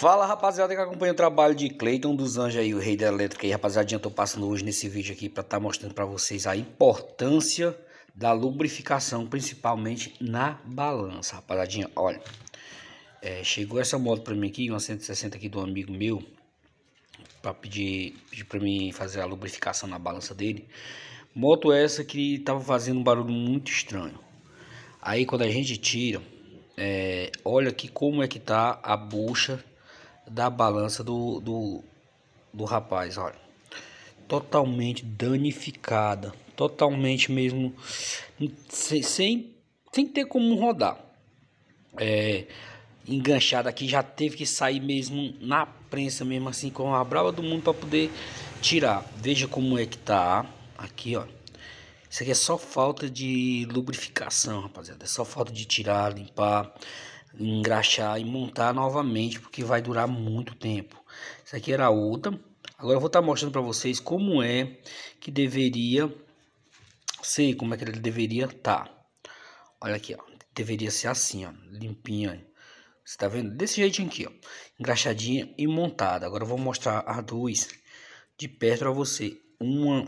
Fala rapaziada que acompanha o trabalho de Cleiton dos Anjos aí, o rei da elétrica aí, rapaziadinha, tô passando hoje nesse vídeo aqui para estar tá mostrando para vocês a importância da lubrificação, principalmente na balança, rapaziadinha, olha, é, chegou essa moto para mim aqui, uma 160 aqui do amigo meu, para pedir, pedir para mim fazer a lubrificação na balança dele, moto essa que tava fazendo um barulho muito estranho, aí quando a gente tira, é, olha aqui como é que tá a bucha da balança do, do, do rapaz, olha. Totalmente danificada, totalmente mesmo sem, sem, sem ter como rodar. É, enganchada aqui, já teve que sair mesmo na prensa, mesmo assim, com a brava do mundo para poder tirar. Veja como é que tá aqui, ó. Isso aqui é só falta de lubrificação, rapaziada. É só falta de tirar, limpar engraxar e montar novamente, porque vai durar muito tempo. Isso aqui era outra. Agora eu vou estar tá mostrando para vocês como é que deveria ser, como é que ele deveria estar. Tá. Olha aqui, ó. Deveria ser assim, ó, limpinha. Você tá vendo? Desse jeitinho aqui, ó. Engraxadinha e montada. Agora eu vou mostrar as duas de perto para você. Uma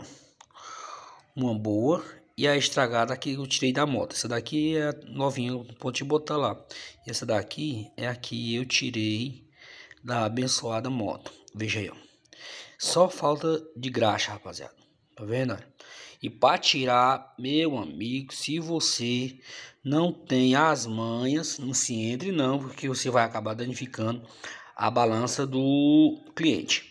uma boa e a estragada que eu tirei da moto. Essa daqui é novinha, pode botar lá. E essa daqui é a que eu tirei da abençoada moto. Veja aí, ó. Só falta de graxa, rapaziada. Tá vendo? E para tirar, meu amigo, se você não tem as manhas, não se entre não, porque você vai acabar danificando a balança do cliente.